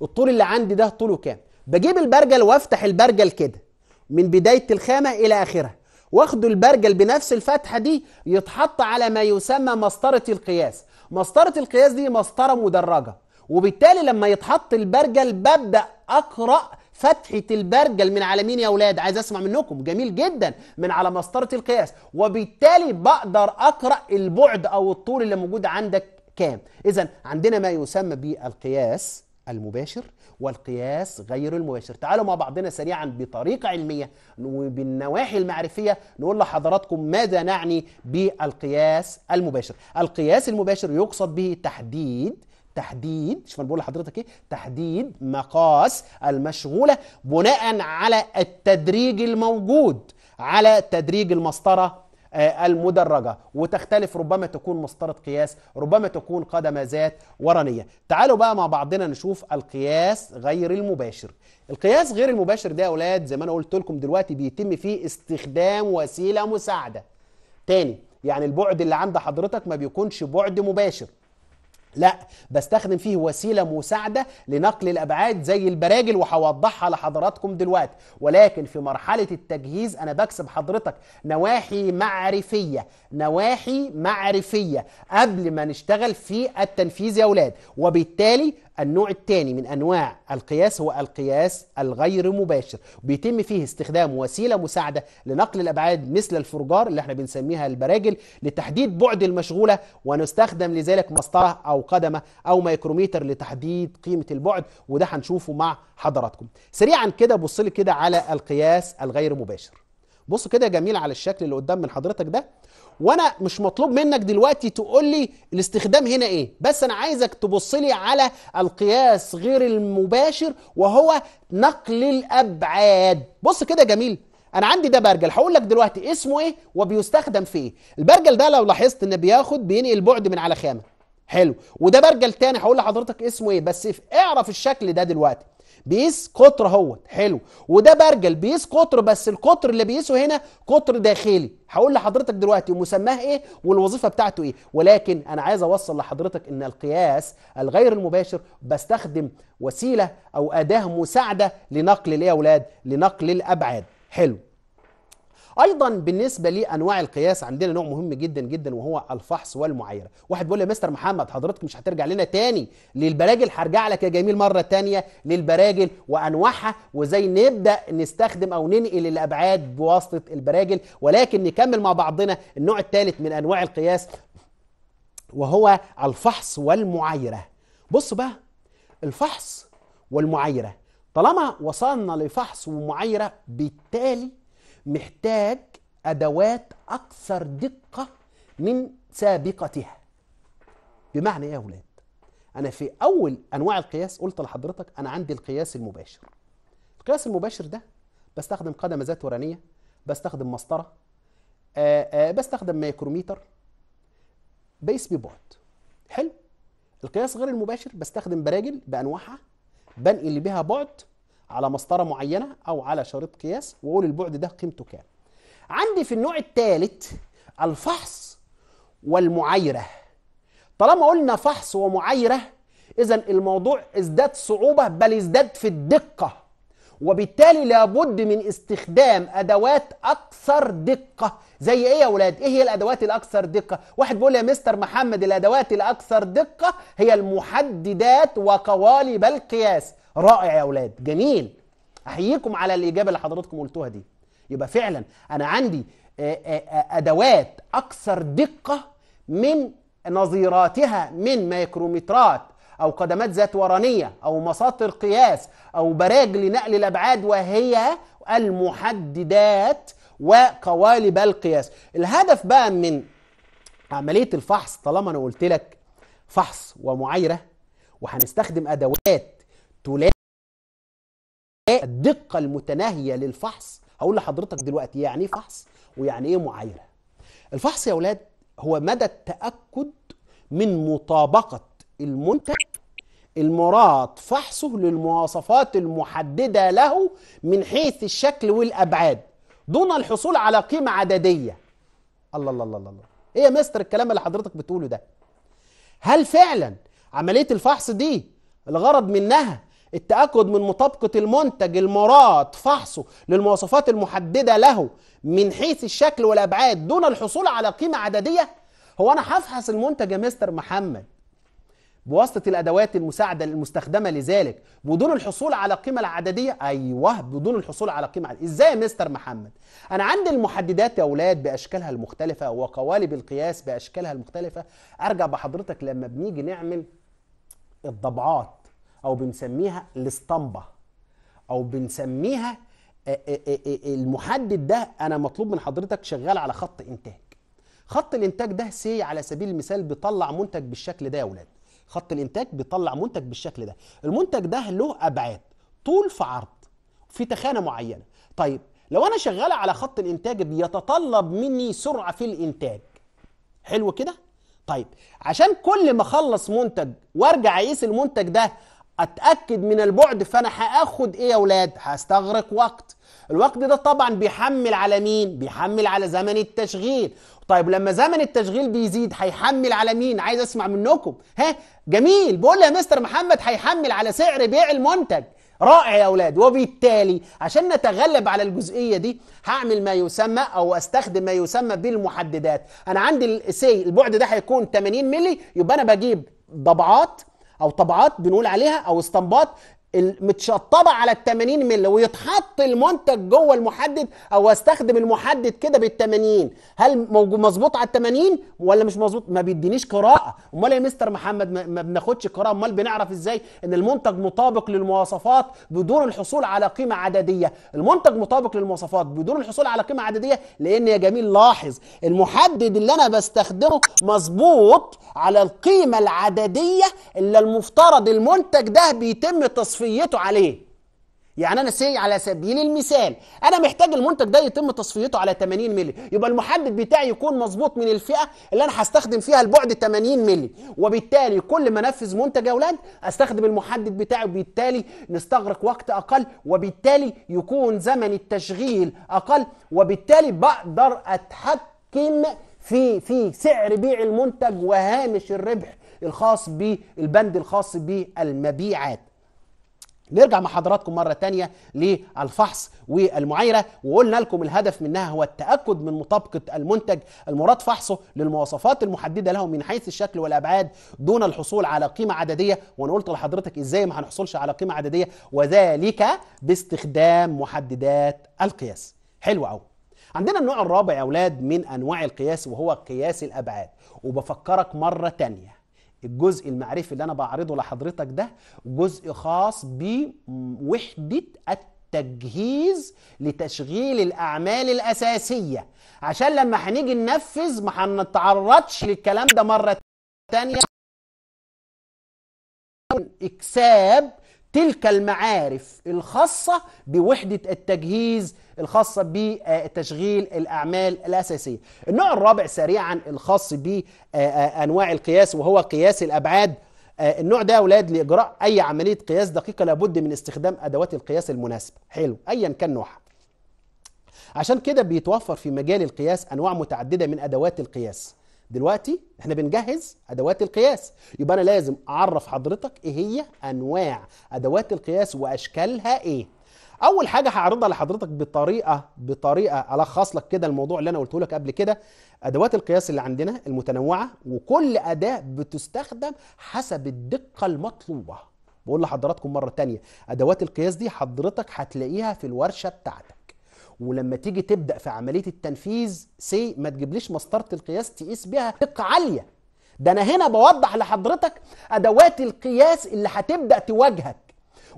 الطول اللي عندي ده طوله كام بجيب البرجل وافتح البرجل كده من بدايه الخامه الى اخرها واخدوا البرجل بنفس الفتحة دي يتحط على ما يسمى مسطرة القياس مسطرة القياس دي مسطرة مدرجة وبالتالي لما يتحط البرجل ببدأ أقرأ فتحة البرجل من على مين يا أولاد عايز أسمع منكم جميل جدا من على مسطرة القياس وبالتالي بقدر أقرأ البعد أو الطول اللي موجود عندك كام إذا عندنا ما يسمى بالقياس المباشر والقياس غير المباشر تعالوا مع بعضنا سريعا بطريقة علمية وبالنواحي المعرفية نقول لحضراتكم ماذا نعني بالقياس المباشر القياس المباشر يقصد به تحديد تحديد شوف انا بقول لحضرتك ايه تحديد مقاس المشغوله بناء على التدريج الموجود على تدريج المسطره آه، المدرجة وتختلف ربما تكون مسطرة قياس ربما تكون قدم ذات ورانية تعالوا بقى مع بعضنا نشوف القياس غير المباشر القياس غير المباشر ده يا أولاد زي ما أنا قلت لكم دلوقتي بيتم فيه استخدام وسيلة مساعدة تاني يعني البعد اللي عند حضرتك ما بيكونش بعد مباشر لا بستخدم فيه وسيله مساعده لنقل الابعاد زي البراجل وهوضحها لحضراتكم دلوقتي ولكن في مرحله التجهيز انا بكسب حضرتك نواحي معرفيه نواحي معرفيه قبل ما نشتغل في التنفيذ يا اولاد وبالتالي النوع الثاني من انواع القياس هو القياس الغير مباشر بيتم فيه استخدام وسيله مساعده لنقل الابعاد مثل الفرجار اللي احنا بنسميها البراجل لتحديد بعد المشغوله ونستخدم لذلك مسطره او قدمه او مايكروميتر لتحديد قيمه البعد وده هنشوفه مع حضراتكم سريعا كده بص لي كده على القياس الغير مباشر بص كده جميل على الشكل اللي قدام من حضرتك ده وانا مش مطلوب منك دلوقتي تقول لي الاستخدام هنا ايه بس انا عايزك تبص لي على القياس غير المباشر وهو نقل الابعاد بص كده جميل انا عندي ده برجل هقول لك دلوقتي اسمه ايه وبيستخدم في ايه البرجل ده لو لاحظت ان بياخد بينقل بعد من على خامه حلو وده برجل تاني هقول لحضرتك اسمه ايه بس اعرف الشكل ده دلوقتي بيقيس قطر اهوت حلو وده برجل بيقيس قطر بس القطر اللي بيقيسه هنا قطر داخلي هقول لحضرتك دلوقتي مسماه ايه والوظيفه بتاعته ايه ولكن انا عايز اوصل لحضرتك ان القياس الغير المباشر بستخدم وسيله او اداه مساعده لنقل الايه يا اولاد لنقل الابعاد حلو ايضا بالنسبه لانواع القياس عندنا نوع مهم جدا جدا وهو الفحص والمعايره واحد بيقول لي يا مستر محمد حضرتك مش هترجع لنا تاني للبراجل هرجع لك يا جميل مره تانيه للبراجل وانواعها وازاي نبدا نستخدم او ننقل الابعاد بواسطه البراجل ولكن نكمل مع بعضنا النوع الثالث من انواع القياس وهو الفحص والمعايره بص بقى الفحص والمعايره طالما وصلنا لفحص ومعايره بالتالي محتاج ادوات اكثر دقه من سابقتها بمعنى ايه يا أولاد؟ انا في اول انواع القياس قلت لحضرتك انا عندي القياس المباشر القياس المباشر ده بستخدم قدم ذات ورانيه بستخدم مسطره آآ آه، آآ آه، بستخدم مايكروميتر بيس ببعد حلو القياس غير المباشر بستخدم براجل بانواعها بنقل بها بعد على مسطره معينه او على شريط قياس واقول البعد ده قيمته كام عندي في النوع الثالث الفحص والمعايره طالما قلنا فحص ومعايره اذا الموضوع ازداد صعوبه بل ازداد في الدقه وبالتالي لابد من استخدام ادوات اكثر دقه زي ايه يا اولاد ايه هي الادوات الاكثر دقه واحد بيقول يا مستر محمد الادوات الاكثر دقه هي المحددات وقوالب القياس رائع يا اولاد جميل احييكم على الاجابه اللي حضراتكم قلتوها دي يبقى فعلا انا عندي ادوات اكثر دقه من نظيراتها من ميكرومترات او قدمات ذات ورانيه او مساطر قياس او براج لنقل الابعاد وهي المحددات وقوالب القياس الهدف بقى من عمليه الفحص طالما انا قلت لك فحص ومعايره وهنستخدم ادوات تلاقي الدقة المتناهية للفحص هقول لحضرتك دلوقتي يعني ايه فحص ويعني ايه معايرة الفحص يا اولاد هو مدى التأكد من مطابقة المنتج المراد فحصه للمواصفات المحددة له من حيث الشكل والأبعاد دون الحصول على قيمة عددية الله الله الله الله ايه يا مستر الكلام اللي حضرتك بتقوله ده هل فعلا عملية الفحص دي الغرض منها التأكد من مطابقة المنتج المراد فحصه للمواصفات المحددة له من حيث الشكل والأبعاد دون الحصول على قيمة عددية هو أنا هفحص المنتج يا مستر محمد بواسطة الأدوات المساعدة المستخدمة لذلك بدون الحصول على قيمة العددية أيوه بدون الحصول على قيمة عددية إزاي يا مستر محمد أنا عندي المحددات يا أولاد بأشكالها المختلفة وقوالب القياس بأشكالها المختلفة أرجع بحضرتك لما بنيجي نعمل الضبعات او بنسميها الاسطمبه او بنسميها آه، آه، آه، المحدد ده انا مطلوب من حضرتك شغال على خط انتاج خط الانتاج ده سي على سبيل المثال بيطلع منتج بالشكل ده يا اولاد خط الانتاج بيطلع منتج بالشكل ده المنتج ده له ابعاد طول في عرض في تخانه معينه طيب لو انا شغال على خط الانتاج بيتطلب مني سرعه في الانتاج حلو كده طيب عشان كل ما اخلص منتج وارجع اقيس المنتج ده اتاكد من البعد فانا هاخد ايه يا اولاد هستغرق وقت الوقت ده طبعا بيحمل على مين بيحمل على زمن التشغيل طيب لما زمن التشغيل بيزيد هيحمل على مين عايز اسمع منكم ها جميل بقول يا مستر محمد هيحمل على سعر بيع المنتج رائع يا اولاد وبالتالي عشان نتغلب على الجزئيه دي هعمل ما يسمى او استخدم ما يسمى بالمحددات انا عندي السي البعد ده هيكون 80 مللي يبقى انا بجيب ضبعات او طبعات بنقول عليها او استنباط متشطبه على ال 80 مللي ويتحط المنتج جوه المحدد او استخدم المحدد كده بال 80 هل مظبوط على ال 80 ولا مش مظبوط ما بيدينيش قراءه امال يا مستر محمد ما بناخدش قراءه امال بنعرف ازاي ان المنتج مطابق للمواصفات بدون الحصول على قيمه عدديه المنتج مطابق للمواصفات بدون الحصول على قيمه عدديه لان يا جميل لاحظ المحدد اللي انا بستخدمه مظبوط على القيمه العدديه اللي المفترض المنتج ده بيتم تصفيه تصفيته عليه يعني انا سي على سبيل المثال انا محتاج المنتج ده يتم تصفيته على 80 مللي يبقى المحدد بتاعي يكون مظبوط من الفئه اللي انا هستخدم فيها البعد 80 مللي وبالتالي كل ما انفذ منتج يا اولاد استخدم المحدد بتاعي وبالتالي نستغرق وقت اقل وبالتالي يكون زمن التشغيل اقل وبالتالي بقدر اتحكم في في سعر بيع المنتج وهامش الربح الخاص بالبند الخاص بالمبيعات نرجع مع حضراتكم مرة تانية للفحص والمعايرة وقلنا لكم الهدف منها هو التأكد من مطابقة المنتج المراد فحصه للمواصفات المحددة له من حيث الشكل والأبعاد دون الحصول على قيمة عددية وأنا قلت لحضرتك إزاي ما هنحصلش على قيمة عددية وذلك باستخدام محددات القياس حلو أوي عندنا النوع الرابع يا أولاد من أنواع القياس وهو قياس الأبعاد وبفكرك مرة تانية الجزء المعرفي اللي انا بعرضه لحضرتك ده جزء خاص بوحده التجهيز لتشغيل الاعمال الاساسيه عشان لما هنيجي ننفذ ما هنتعرضش للكلام ده مره تانية اكساب تلك المعارف الخاصة بوحدة التجهيز الخاصة بتشغيل الأعمال الأساسية النوع الرابع سريعا الخاص بأنواع القياس وهو قياس الأبعاد النوع ده يا اولاد لاجراء اي عمليه قياس دقيقه لابد من استخدام ادوات القياس المناسبه حلو ايا كان نوعها عشان كده بيتوفر في مجال القياس انواع متعدده من ادوات القياس دلوقتي احنا بنجهز ادوات القياس يبقى انا لازم اعرف حضرتك ايه هي انواع ادوات القياس واشكالها ايه اول حاجه هعرضها لحضرتك بطريقه بطريقه الخص لك كده الموضوع اللي انا قلته لك قبل كده ادوات القياس اللي عندنا المتنوعه وكل اداه بتستخدم حسب الدقه المطلوبه بقول لحضراتكم مره تانية ادوات القياس دي حضرتك هتلاقيها في الورشه بتاعتك ولما تيجي تبدا في عمليه التنفيذ سي ما تجيبليش مسطره القياس تقيس بيها دقه عاليه ده انا هنا بوضح لحضرتك ادوات القياس اللي هتبدا تواجهك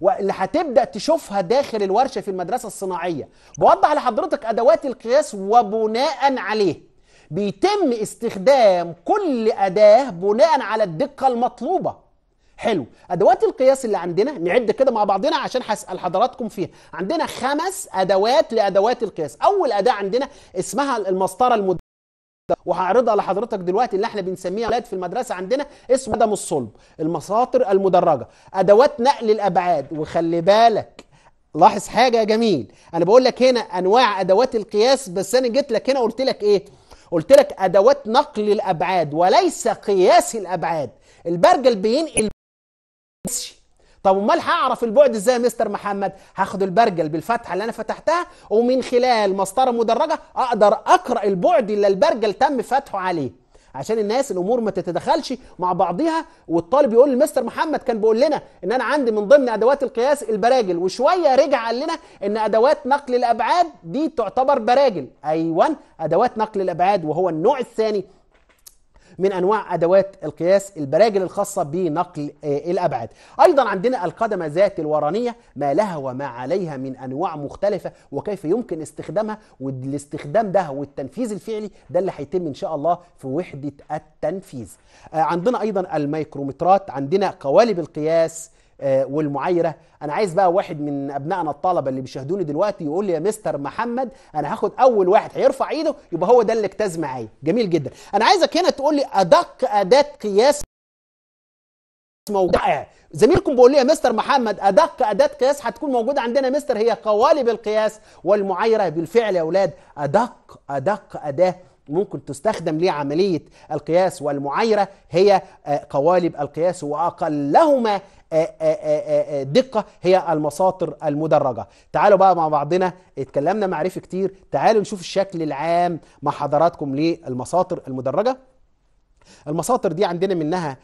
واللي هتبدا تشوفها داخل الورشه في المدرسه الصناعيه بوضح لحضرتك ادوات القياس وبناء عليه بيتم استخدام كل اداه بناء على الدقه المطلوبه حلو ادوات القياس اللي عندنا نعد كده مع بعضنا عشان هسال حضراتكم فيها عندنا خمس ادوات لادوات القياس اول اداه عندنا اسمها المسطره المد وهعرضها لحضرتك دلوقتي اللي احنا بنسميها في المدرسه عندنا اسمه قدم الصلب المساطر المدرجه ادوات نقل الابعاد وخلي بالك لاحظ حاجه يا جميل انا بقول لك هنا انواع ادوات القياس بس انا جيت لك هنا قلت لك ايه قلت لك ادوات نقل الابعاد وليس قياس الابعاد البرجل بينقل ماشي طب امال هعرف البعد ازاي يا مستر محمد هاخد البرجل بالفتحه اللي انا فتحتها ومن خلال مسطره مدرجه اقدر اقرا البعد اللي البرجل تم فتحه عليه عشان الناس الامور ما تتدخلش مع بعضيها والطالب يقول لمستر محمد كان بيقول لنا ان انا عندي من ضمن ادوات القياس البراجل وشويه رجع قال لنا ان ادوات نقل الابعاد دي تعتبر براجل ايوه ادوات نقل الابعاد وهو النوع الثاني من انواع ادوات القياس البراجل الخاصه بنقل آه، الابعاد ايضا عندنا القدمه ذات الورانيه ما لها وما عليها من انواع مختلفه وكيف يمكن استخدامها والاستخدام ده والتنفيذ الفعلي ده اللي هيتم ان شاء الله في وحده التنفيذ آه، عندنا ايضا الميكرومترات عندنا قوالب القياس آه، والمعايره انا عايز بقى واحد من ابنائنا الطلبه اللي بيشاهدوني دلوقتي يقول لي يا مستر محمد انا هاخد اول واحد هيرفع ايده يبقى هو ده اللي اجتاز معايا جميل جدا انا عايزك هنا تقول لي ادق اداه قياس موجوده زميلكم بيقول لي يا مستر محمد ادق اداه قياس هتكون موجوده عندنا يا مستر هي قوالب القياس والمعايره بالفعل يا اولاد ادق ادق اداه ممكن تستخدم لعملية القياس والمعايرة هي آه، قوالب القياس وأقلهما آه، آه، آه، دقه هي المساطر المدرجه تعالوا بقى مع بعضنا اتكلمنا معرفي كتير تعالوا نشوف الشكل العام مع حضراتكم للمساطر المدرجه المساطر دي عندنا منها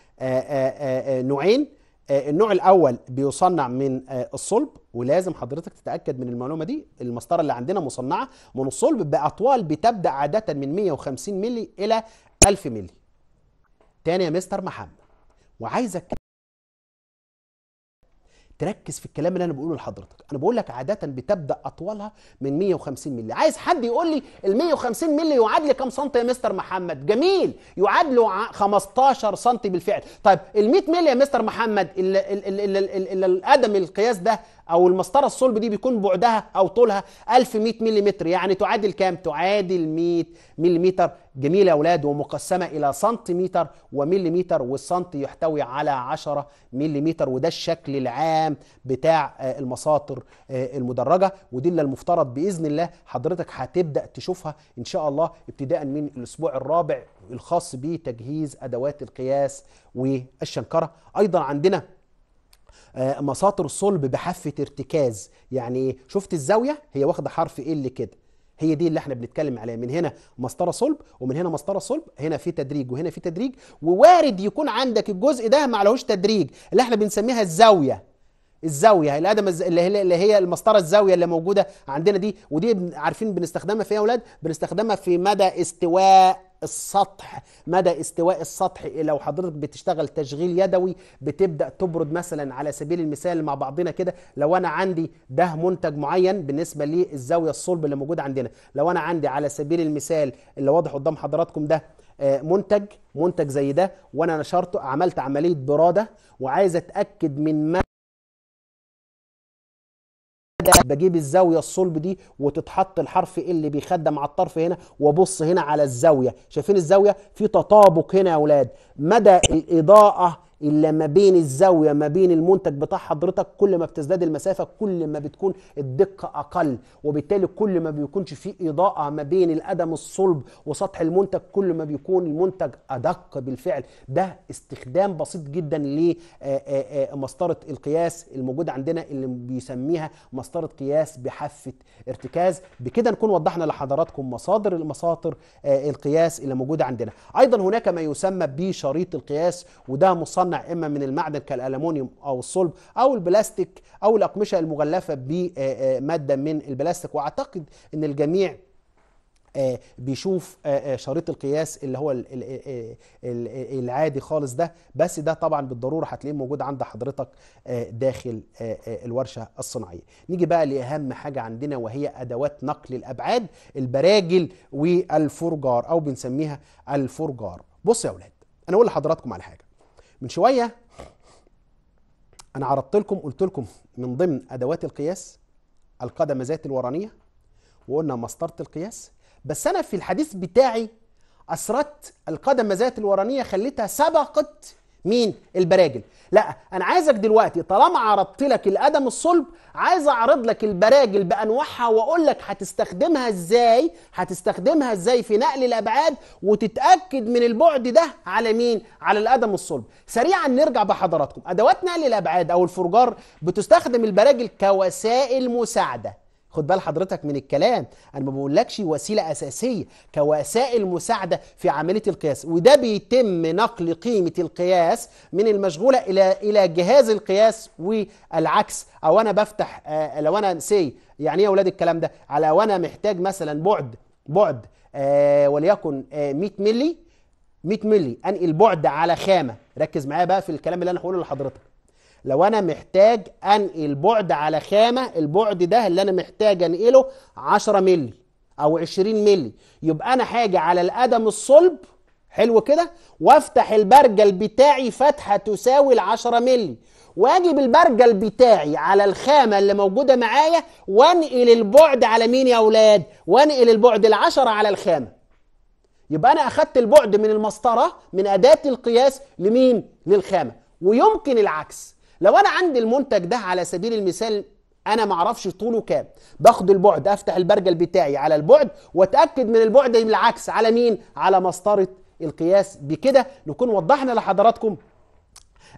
نوعين النوع الاول بيصنع من الصلب ولازم حضرتك تتاكد من المعلومه دي المسطره اللي عندنا مصنعه من الصلب باطوال بتبدا عاده من 150 مللي الى 1000 مللي تاني يا مستر محمد وعايزك تركز في الكلام اللي انا بقوله لحضرتك انا بقول لك عاده بتبدا اطولها من 150 مللي عايز حد يقول لي ال 150 مللي يعادل كام سنتي يا مستر محمد جميل يعادل 15 سنتي بالفعل طيب ال 100 مللي يا مستر محمد القدم القياس ده او المسطره الصلب دي بيكون بعدها او طولها 1100 ملم يعني تعادل كام تعادل 100 ملم جميل يا اولاد ومقسمه الى سنتيمتر ومليمتر والسنتي يحتوي على 10 ملم وده الشكل العام بتاع آه، المساطر آه، المدرجه ودي اللي المفترض باذن الله حضرتك هتبدا تشوفها ان شاء الله ابتداء من الاسبوع الرابع الخاص بتجهيز ادوات القياس والشنكره ايضا عندنا آه، مساطر صلب بحافه ارتكاز يعني شفت الزاويه هي واخده حرف ال كده هي دي اللي احنا بنتكلم عليها من هنا مسطره صلب ومن هنا مسطره صلب هنا في تدريج وهنا في تدريج ووارد يكون عندك الجزء ده ما عليهوش تدريج اللي احنا بنسميها الزاويه الزاويه الادم اللي هي المسطره الزاويه اللي موجوده عندنا دي ودي عارفين بنستخدمها في يا اولاد بنستخدمها في مدى استواء السطح مدى استواء السطح لو حضرتك بتشتغل تشغيل يدوي بتبدا تبرد مثلا على سبيل المثال مع بعضنا كده لو انا عندي ده منتج معين بالنسبه للزاويه الصلب اللي موجوده عندنا لو انا عندي على سبيل المثال اللي واضح قدام حضراتكم ده آه، منتج منتج زي ده وانا نشرته عملت عمليه براده وعايز اتاكد من ما بجيب الزاويه الصلب دي وتتحط الحرف اللي بيخدم على الطرف هنا وابص هنا على الزاويه شايفين الزاويه في تطابق هنا يا اولاد مدى الاضاءه إلا ما بين الزاوية ما بين المنتج بتاع حضرتك كل ما بتزداد المسافة كل ما بتكون الدقة أقل وبالتالي كل ما بيكونش فيه إضاءة ما بين القدم الصلب وسطح المنتج كل ما بيكون المنتج أدق بالفعل ده استخدام بسيط جدا لمسطرة القياس الموجودة عندنا اللي بيسميها مسطرة قياس بحافة ارتكاز بكده نكون وضحنا لحضراتكم مصادر المساطر القياس اللي موجودة عندنا أيضا هناك ما يسمى بشريط القياس وده مصنف اما من المعدن كالالومنيوم او الصلب او البلاستيك او الاقمشه المغلفه بماده من البلاستيك واعتقد ان الجميع آه، بيشوف آه، آه، شريط القياس اللي هو العادي خالص ده بس ده طبعا بالضروره هتلاقيه موجود عند حضرتك داخل الورشه الصناعيه نيجي بقى لاهم حاجه عندنا وهي ادوات نقل الابعاد البراجل والفرجار او بنسميها الفرجار بص يا اولاد انا اقول لحضراتكم على حاجه من شويه انا عرضت لكم قلت لكم من ضمن ادوات القياس القدم ذات الورانيه وقلنا مسطره القياس بس انا في الحديث بتاعي اسردت القدم ذات الورانيه خليتها سبقت مين البراجل لا انا عايزك دلوقتي طالما عرضت لك الادم الصلب عايز اعرض لك البراجل بانواعها واقول لك هتستخدمها ازاي هتستخدمها ازاي في نقل الابعاد وتتاكد من البعد ده على مين على الادم الصلب سريعا نرجع بحضراتكم ادوات نقل الابعاد او الفرجار بتستخدم البراجل كوسائل مساعده خد بال حضرتك من الكلام انا ما بقولكش وسيله اساسيه كوسائل مساعده في عمليه القياس وده بيتم نقل قيمه القياس من المشغوله الى الى جهاز القياس والعكس او انا بفتح آه، لو انا سي يعني ايه يا اولاد الكلام ده على وانا محتاج مثلا بعد بعد آه وليكن آه 100 ملي 100 ملي انقل بعد على خامه ركز معايا بقى في الكلام اللي انا هقوله لحضرتك لو انا محتاج انقل بعد على خامه البعد ده اللي انا محتاج انقله 10 مللي او 20 مللي يبقى انا حاجه على القدم الصلب حلو كده وافتح البرجل بتاعي فتحه تساوي ال 10 مللي واجيب البرجل بتاعي على الخامه اللي موجوده معايا وانقل البعد على مين يا اولاد وانقل البعد ال10 على الخامه يبقى انا اخدت البعد من المسطره من اداه القياس لمين للخامه ويمكن العكس لو انا عندي المنتج ده على سبيل المثال انا ما اعرفش طوله كام باخد البعد افتح البرجل بتاعي على البعد واتاكد من البعد العكس على مين على مسطره القياس بكده نكون وضحنا لحضراتكم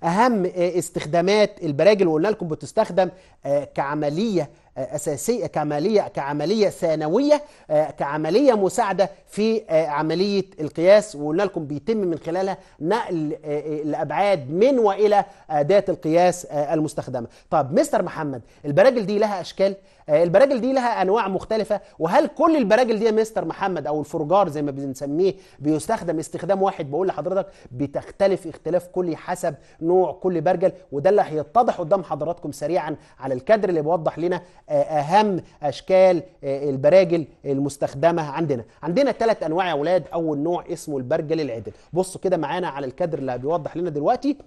اهم استخدامات البراجل وقلنا لكم بتستخدم آه، كعمليه أساسية كعملية كعملية ثانوية آه، كعملية مساعدة في آه، عملية القياس وقلنا لكم بيتم من خلالها نقل آه، الأبعاد من وإلى أداة القياس المستخدمة طب مستر محمد البراجل دي لها أشكال آه، البراجل دي لها انواع مختلفه وهل كل البراجل دي يا مستر محمد او الفرجار زي ما بنسميه بيستخدم استخدام واحد بقول لحضرتك بتختلف اختلاف كلي حسب نوع كل برجل وده اللي هيتضح قدام حضراتكم سريعا على الكادر اللي بيوضح لنا آه، اهم اشكال آه، البراجل المستخدمه عندنا عندنا ثلاث انواع يا اولاد اول نوع اسمه البرجل العدل بصوا كده معانا على الكادر اللي بيوضح لنا دلوقتي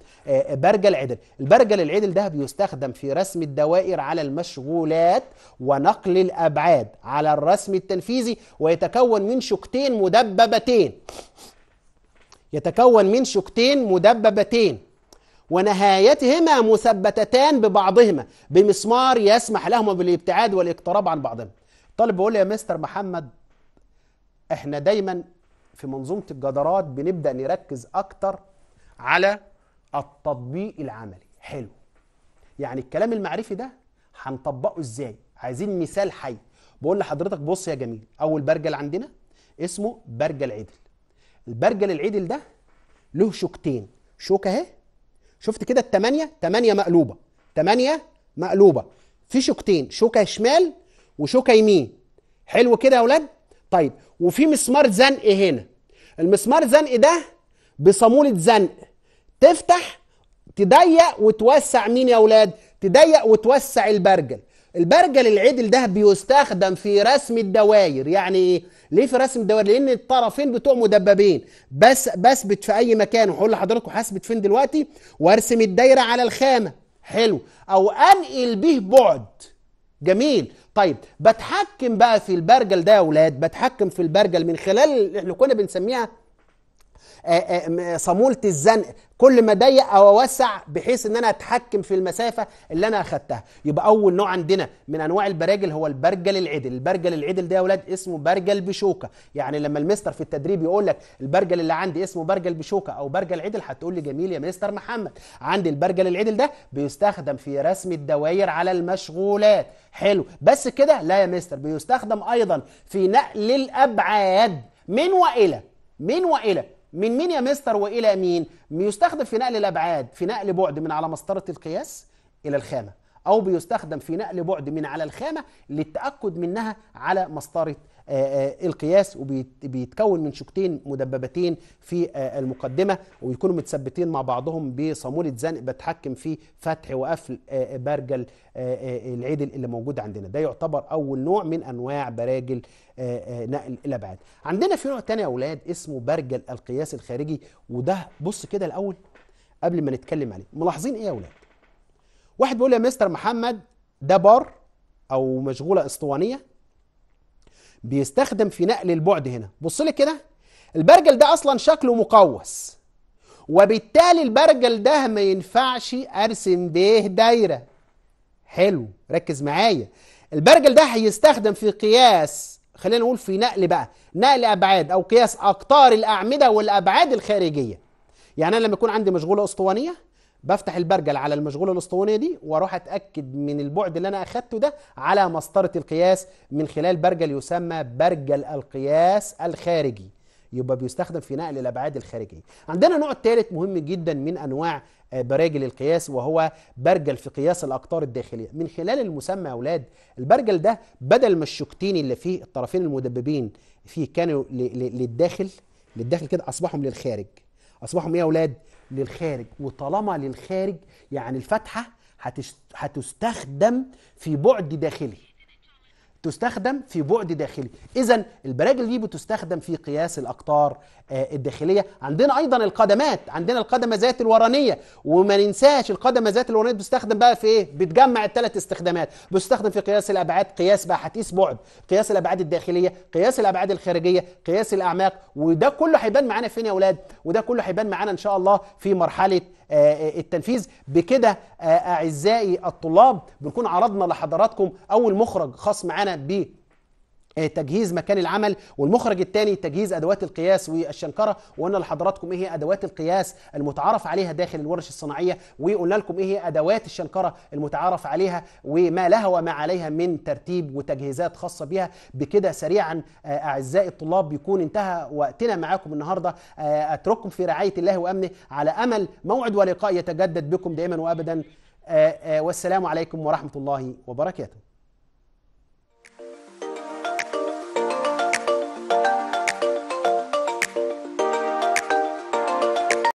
برجل عدل البرجل العدل ده بيستخدم في رسم الدوائر على المشغولات ونقل الأبعاد على الرسم التنفيذي ويتكون من شقتين مدببتين يتكون من شقتين مدببتين ونهايتهما مثبتتان ببعضهما بمسمار يسمح لهما بالابتعاد والاقتراب عن بعضهما طالب بقول يا مستر محمد احنا دايما في منظومة الجدارات بنبدأ نركز أكتر على التطبيق العملي حلو يعني الكلام المعرفي ده هنطبقه ازاي عايزين مثال حي بقول لحضرتك بص يا جميل اول برجل عندنا اسمه برجل عدل البرجل العدل ده له شوكتين شوكه اهي شفت كده الثمانيه ثمانيه مقلوبه ثمانيه مقلوبه في شوكتين شوكه شمال وشوكه يمين حلو كده يا ولاد طيب وفي مسمار زنق هنا المسمار زنق ده بصاموله زنق تفتح تضيق وتوسع مين يا ولاد تضيق وتوسع البرجل البرجل العدل ده بيستخدم في رسم الدوائر يعني ايه ليه في رسم الدوائر لان الطرفين بتوع مدببين بس بثبت في اي مكان وهقول لحضراتكم هثبت فين دلوقتي وارسم الدايره على الخامه حلو او انقل به بعد جميل طيب بتحكم بقى في البرجل ده يا اولاد بتحكم في البرجل من خلال اللي احنا كنا بنسميها آه، آه، صمولة الزنق كل ما ضيق او اوسع بحيث ان انا اتحكم في المسافه اللي انا اخدتها يبقى اول نوع عندنا من انواع البراجل هو البرجل العدل البرجل العدل ده يا ولاد اسمه برجل بشوكه يعني لما المستر في التدريب يقول لك البرجل اللي عندي اسمه برجل بشوكه او برجل عدل هتقول لي جميل يا مستر محمد عندي البرجل العدل ده بيستخدم في رسم الدوائر على المشغولات حلو بس كده لا يا مستر بيستخدم ايضا في نقل الابعاد من والى من والى من مين يا مستر والى مين بيستخدم في نقل الابعاد في نقل بعد من على مسطره القياس الى الخامه او بيستخدم في نقل بعد من على الخامه للتاكد منها على مسطره آه، آه، القياس وبيتكون من شوكتين مدببتين في آه، المقدمه ويكونوا متثبتين مع بعضهم بصاموله زنق بتحكم في فتح وقفل برجل العدل اللي موجود عندنا ده يعتبر اول نوع من انواع براجل نقل الابعاد عندنا في نوع تاني يا اولاد اسمه برجل القياس الخارجي وده بص كده الاول قبل ما نتكلم عليه ملاحظين ايه يا اولاد واحد بيقول يا مستر محمد ده بار او مشغوله اسطوانيه بيستخدم في نقل البعد هنا بص لي كده البرجل ده اصلا شكله مقوس وبالتالي البرجل ده ما ينفعش ارسم بيه دايره حلو ركز معايا البرجل ده هيستخدم في قياس خلينا نقول في نقل بقى نقل ابعاد او قياس اقطار الاعمده والابعاد الخارجيه يعني انا لما يكون عندي مشغوله اسطوانيه بفتح البرجل على المشغوله الاسطوانيه دي واروح اتاكد من البعد اللي انا اخدته ده على مسطره القياس من خلال برجل يسمى برجل القياس الخارجي يبقى بيستخدم في نقل الابعاد الخارجيه عندنا نوع ثالث مهم جدا من انواع آه، براجل القياس وهو برجل في قياس الاقطار الداخليه من خلال المسمى يا اولاد البرجل ده بدل ما الشوكتين اللي فيه الطرفين المدببين فيه كانوا للداخل للداخل كده اصبحوا للخارج اصبحوا ايه يا اولاد للخارج وطالما للخارج يعني الفتحة هتستخدم في بعد داخلي تستخدم في بعد داخلي اذا البراجل دي بتستخدم في قياس الاقطار آه، الداخليه عندنا ايضا القدمات عندنا القدمه ذات الورانيه وما ننساش القدمه ذات الورانيه بتستخدم بقى في ايه بتجمع الثلاث استخدامات بتستخدم في قياس الابعاد قياس بقى حتيس بعد قياس الابعاد الداخليه قياس الابعاد الخارجيه قياس الاعماق وده كله هيبان معانا فين يا اولاد وده كله هيبان معانا ان شاء الله في مرحله آه، آه، التنفيذ بكده اعزائي الطلاب بنكون عرضنا لحضراتكم اول مخرج خاص معانا بيه آه، تجهيز مكان العمل والمخرج الثاني تجهيز ادوات القياس والشنكره وقلنا لحضراتكم ايه هي ادوات القياس المتعارف عليها داخل الورش الصناعيه وقلنا لكم ايه هي ادوات الشنكره المتعارف عليها وما لها وما عليها من ترتيب وتجهيزات خاصه بها بكده سريعا آه، اعزائي الطلاب بيكون انتهى وقتنا معاكم النهارده آه، اترككم في رعايه الله وامنه على امل موعد ولقاء يتجدد بكم دائما وابدا والسلام عليكم ورحمه الله وبركاته